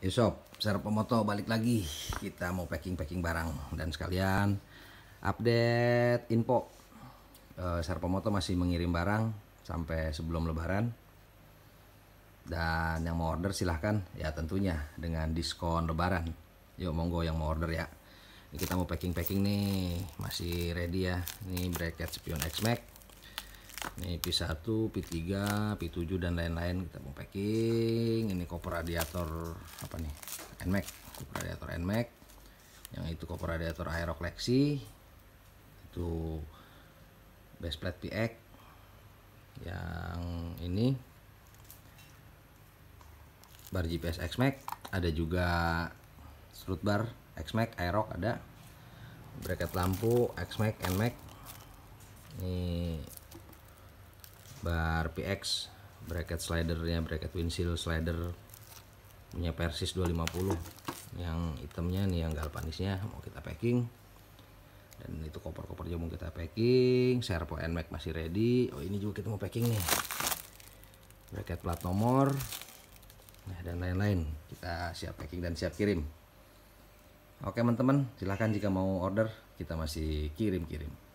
Yusop, ya, serap pemoto balik lagi. Kita mau packing-packing barang dan sekalian update info. E, serap pemoto masih mengirim barang sampai sebelum lebaran. Dan yang mau order silahkan ya tentunya dengan diskon lebaran. Yuk monggo yang mau order ya. Ini kita mau packing-packing nih, masih ready ya. Ini bracket spion x mac ini P1, P3, P7 dan lain-lain kita mau packing ini koper radiator apa nih NMAX koper radiator NMAX yang itu koper radiator Lexi. itu base plate PX yang ini bar GPS XMAX ada juga strut bar XMAX Aerox ada bracket lampu XMAX NMAX ini bar PX bracket slidernya bracket windshield slider punya Persis 250 yang itemnya nih yang galvanisnya mau kita packing dan itu koper-kopernya mau kita packing servo NMAX masih ready oh ini juga kita mau packing nih bracket plat nomor nah dan lain-lain kita siap packing dan siap kirim oke teman-teman silahkan jika mau order kita masih kirim-kirim